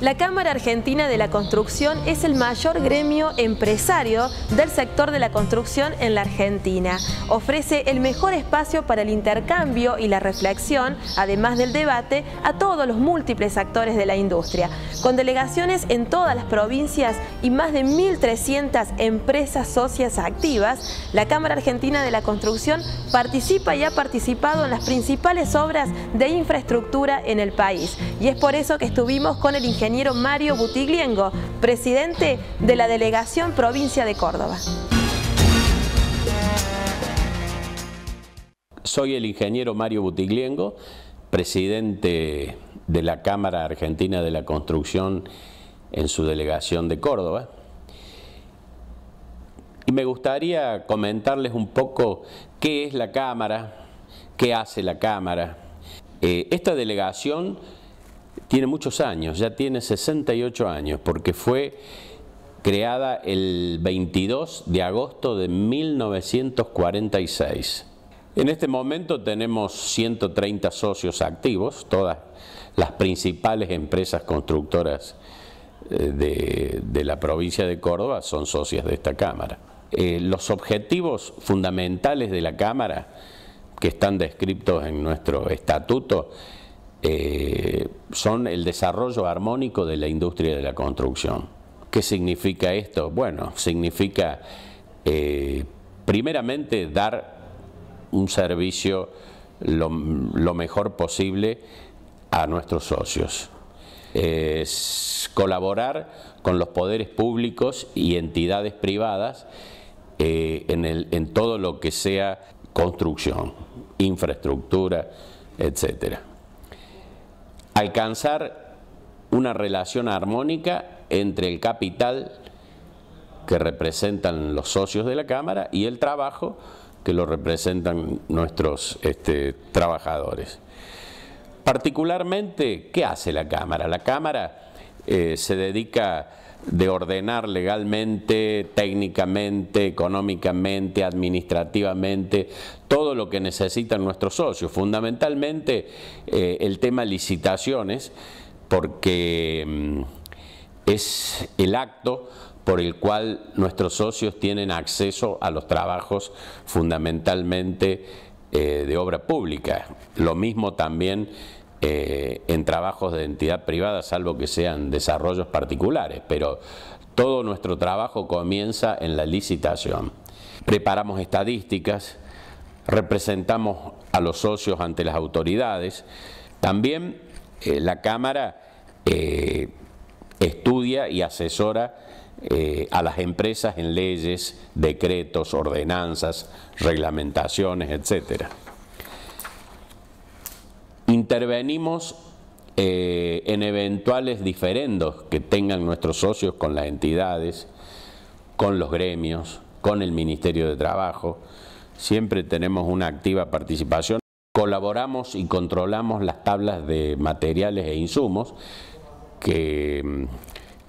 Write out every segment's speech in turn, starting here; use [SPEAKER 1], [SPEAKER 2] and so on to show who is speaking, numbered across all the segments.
[SPEAKER 1] La Cámara Argentina de la Construcción es el mayor gremio empresario del sector de la construcción en la Argentina. Ofrece el mejor espacio para el intercambio y la reflexión, además del debate, a todos los múltiples actores de la industria, con delegaciones en todas las provincias y más de 1.300 empresas socias activas. La Cámara Argentina de la Construcción participa y ha participado en las principales obras de infraestructura en el país y es por eso que estuvimos con el ingeniero Mario Butigliengo, presidente de la delegación provincia de Córdoba. Soy el ingeniero Mario Butigliengo, presidente de la Cámara Argentina de la Construcción en su delegación de Córdoba. Y me gustaría comentarles un poco qué es la Cámara, qué hace la Cámara. Eh, esta delegación tiene muchos años, ya tiene 68 años, porque fue creada el 22 de agosto de 1946. En este momento tenemos 130 socios activos, todas las principales empresas constructoras eh, de, la provincia de Córdoba son socias de esta Cámara. Eh, los objetivos fundamentales de la Cámara, que están descritos en nuestro estatuto, eh, son el desarrollo armónico de la industria de la construcción. ¿Qué significa esto? Bueno, significa eh, primeramente dar un servicio lo, mejor posible a nuestros socios. colaborar con los poderes públicos y entidades privadas eh, en, en todo lo que sea construcción, infraestructura, etcétera alcanzar una relación armónica entre el capital que representan los socios de la Cámara y el trabajo que lo representan nuestros este, trabajadores. Particularmente, ¿qué hace la Cámara? La Cámara eh, se dedica de ordenar legalmente, técnicamente, económicamente, administrativamente, todo lo que necesitan nuestros socios. Fundamentalmente eh, el tema licitaciones, porque mm, es el acto por el cual nuestros socios tienen acceso a los trabajos fundamentalmente eh, de obra pública. Lo mismo también eh, en trabajos de entidad privada, salvo que sean desarrollos particulares, pero todo nuestro trabajo comienza en la licitación. Preparamos estadísticas, representamos a los socios ante las autoridades, también eh, la Cámara eh, estudia y asesora a las empresas en leyes, decretos, ordenanzas, reglamentaciones, etcétera intervenimos eh, en eventuales diferendos que tengan nuestros socios con las entidades, con los gremios, con el Ministerio de Trabajo. Siempre tenemos una activa participación. Colaboramos y controlamos las tablas de materiales e insumos que,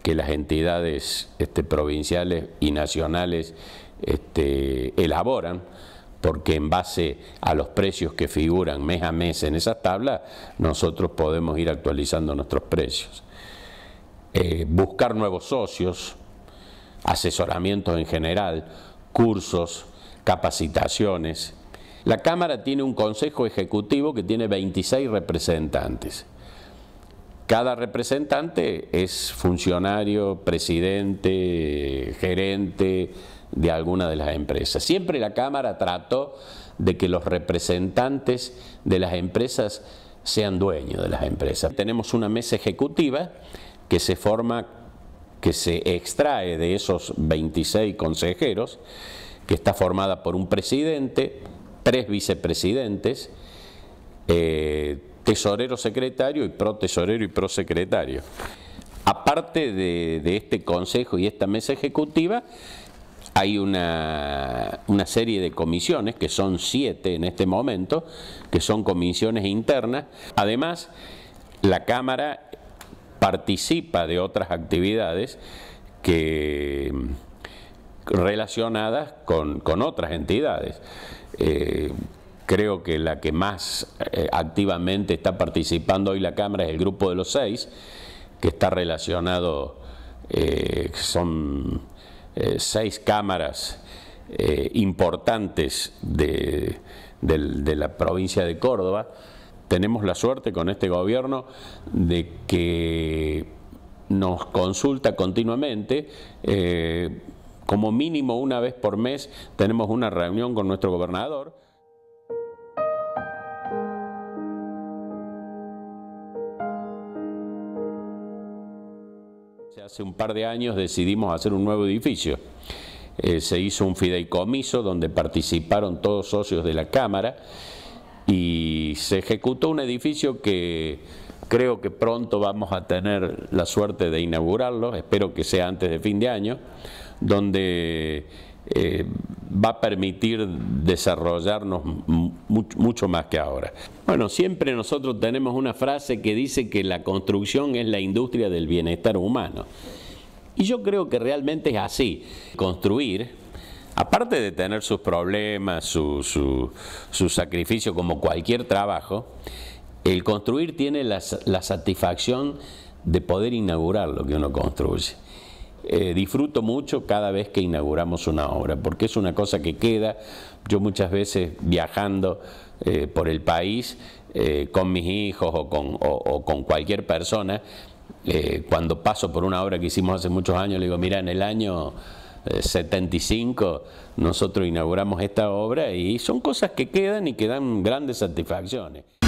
[SPEAKER 1] las entidades este, provinciales y nacionales este, elaboran porque en base a los precios que figuran mes a mes en esas tablas, nosotros podemos ir actualizando nuestros precios. Eh, buscar nuevos socios, asesoramiento en general, cursos, capacitaciones. La Cámara tiene un Consejo Ejecutivo que tiene 26 representantes. Cada representante es funcionario, presidente, gerente, de alguna de las empresas. Siempre la Cámara trató de que los representantes de las empresas sean dueños de las empresas. Tenemos una mesa ejecutiva que se forma, que se extrae de esos 26 consejeros, que está formada por un presidente, tres vicepresidentes, eh, tesorero secretario y pro tesorero y pro secretario. Aparte de, de este consejo y esta mesa ejecutiva, hay una, serie de comisiones, que son siete en este momento, que son comisiones internas. Además, la Cámara participa de otras actividades que relacionadas con, otras entidades. Eh, creo que la que más eh, activamente está participando hoy la Cámara es el Grupo de los Seis, que está relacionado, eh, son eh, seis cámaras eh, importantes de, la provincia de Córdoba. Tenemos la suerte con este gobierno de que nos consulta continuamente. Eh, como mínimo una vez por mes tenemos una reunión con nuestro gobernador. Hace un par de años decidimos hacer un nuevo edificio. Eh, se hizo un fideicomiso donde participaron todos socios de la Cámara y se ejecutó un edificio que creo que pronto vamos a tener la suerte de inaugurarlo, espero que sea antes de fin de año, donde eh, va a permitir desarrollarnos mucho, más que ahora. Bueno, siempre nosotros tenemos una frase que dice que la construcción es la industria del bienestar humano. Y yo creo que realmente es así. Construir, aparte de tener sus problemas, su, su, sacrificio como cualquier trabajo, el construir tiene la satisfacción de poder inaugurar lo que uno construye. Eh, disfruto mucho cada vez que inauguramos una obra, porque es una cosa que queda. Yo muchas veces viajando eh, por el país eh, con mis hijos o con, o con cualquier persona, cuando paso por una obra que hicimos hace muchos años, le digo, mira, en el año 75 nosotros inauguramos esta obra y son cosas que quedan y que dan grandes satisfacciones.